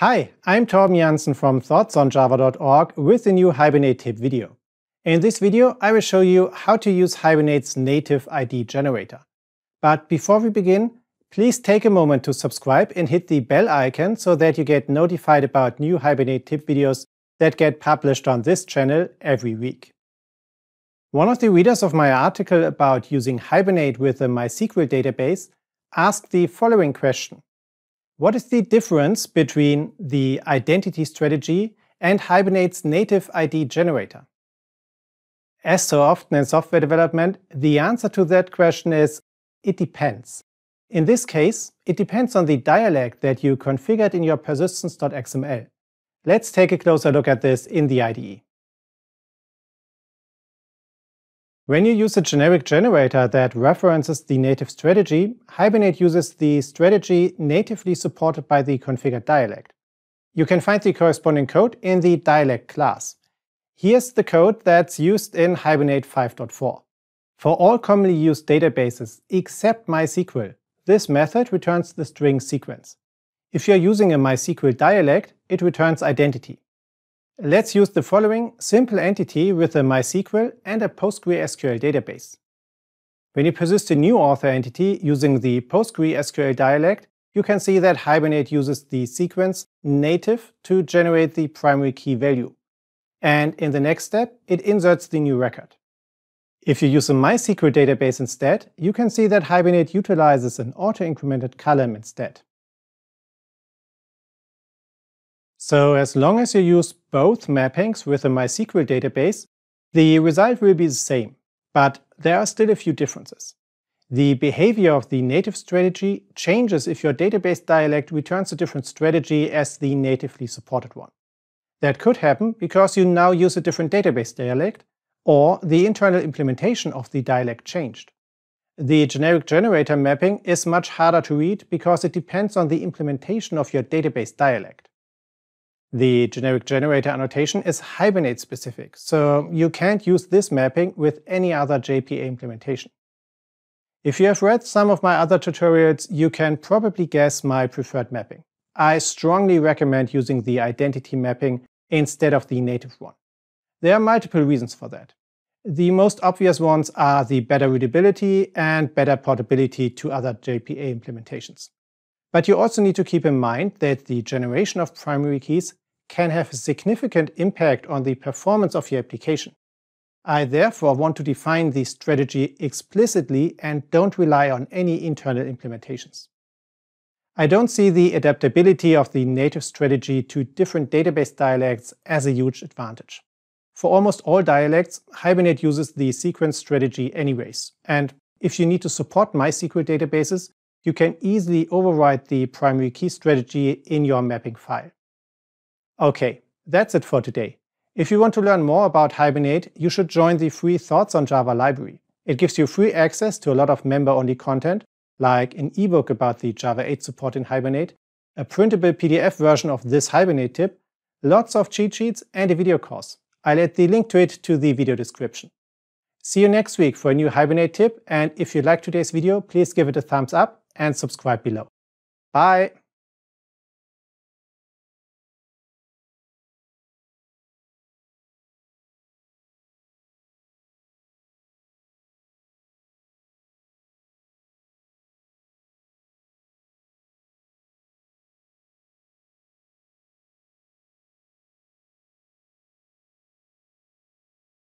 Hi, I'm Torben Janssen from thoughtsonjava.org with a new Hibernate tip video. In this video, I will show you how to use Hibernate's native ID generator. But before we begin, please take a moment to subscribe and hit the bell icon so that you get notified about new Hibernate tip videos that get published on this channel every week. One of the readers of my article about using Hibernate with a MySQL database asked the following question. What is the difference between the identity strategy and Hibernate's native ID generator? As so often in software development, the answer to that question is it depends. In this case, it depends on the dialect that you configured in your persistence.xml. Let's take a closer look at this in the IDE. When you use a generic generator that references the native strategy, Hibernate uses the strategy natively supported by the configured dialect. You can find the corresponding code in the dialect class. Here's the code that's used in Hibernate 5.4. For all commonly used databases except MySQL, this method returns the string sequence. If you're using a MySQL dialect, it returns identity. Let's use the following simple entity with a MySQL and a PostgreSQL database. When you persist a new author entity using the PostgreSQL dialect, you can see that Hibernate uses the sequence native to generate the primary key value. And in the next step, it inserts the new record. If you use a MySQL database instead, you can see that Hibernate utilizes an auto-incremented column instead. So as long as you use both mappings with a MySQL database, the result will be the same, but there are still a few differences. The behavior of the native strategy changes if your database dialect returns a different strategy as the natively supported one. That could happen because you now use a different database dialect, or the internal implementation of the dialect changed. The generic generator mapping is much harder to read because it depends on the implementation of your database dialect. The generic generator annotation is Hibernate specific, so you can't use this mapping with any other JPA implementation. If you have read some of my other tutorials, you can probably guess my preferred mapping. I strongly recommend using the identity mapping instead of the native one. There are multiple reasons for that. The most obvious ones are the better readability and better portability to other JPA implementations. But you also need to keep in mind that the generation of primary keys can have a significant impact on the performance of your application. I therefore want to define the strategy explicitly and don't rely on any internal implementations. I don't see the adaptability of the native strategy to different database dialects as a huge advantage. For almost all dialects, Hibernate uses the sequence strategy anyways, and if you need to support MySQL databases, you can easily override the primary key strategy in your mapping file. Okay, that's it for today. If you want to learn more about Hibernate, you should join the free Thoughts on Java library. It gives you free access to a lot of member-only content, like an ebook about the Java 8 support in Hibernate, a printable PDF version of this Hibernate tip, lots of cheat sheets, and a video course. I'll add the link to it to the video description. See you next week for a new Hibernate tip, and if you liked today's video, please give it a thumbs up and subscribe below. Bye.